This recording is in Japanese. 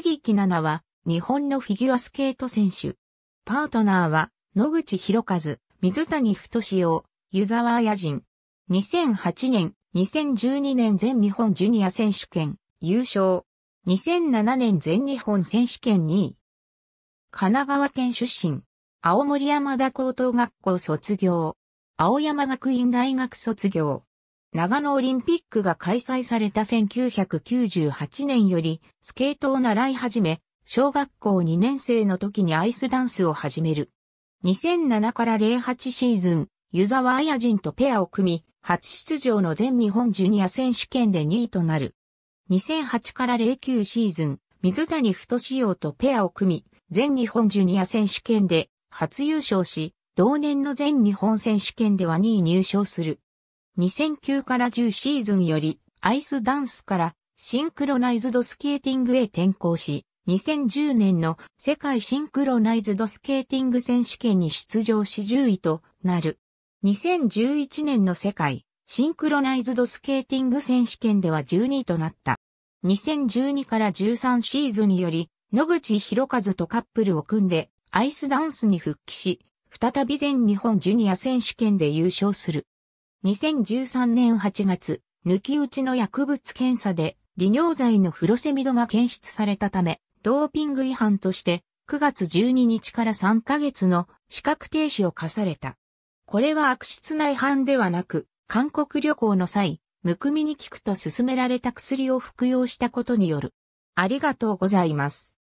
杉木奈々は、日本のフィギュアスケート選手。パートナーは、野口博和、水谷太志郎、湯沢綾人。2008年、2012年全日本ジュニア選手権、優勝。2007年全日本選手権2位。神奈川県出身。青森山田高等学校卒業。青山学院大学卒業。長野オリンピックが開催された1998年より、スケートを習い始め、小学校2年生の時にアイスダンスを始める。2007から08シーズン、湯沢彩人とペアを組み、初出場の全日本ジュニア選手権で2位となる。2008から09シーズン、水谷太志洋とペアを組み、全日本ジュニア選手権で初優勝し、同年の全日本選手権では2位入賞する。2009から10シーズンより、アイスダンスからシンクロナイズドスケーティングへ転向し、2010年の世界シンクロナイズドスケーティング選手権に出場し10位となる。2011年の世界シンクロナイズドスケーティング選手権では12位となった。2012から13シーズンより、野口博和とカップルを組んで、アイスダンスに復帰し、再び全日本ジュニア選手権で優勝する。2013年8月、抜き打ちの薬物検査で、利尿剤のフロセミドが検出されたため、ドーピング違反として、9月12日から3ヶ月の資格停止を課された。これは悪質な違反ではなく、韓国旅行の際、むくみに効くと勧められた薬を服用したことによる。ありがとうございます。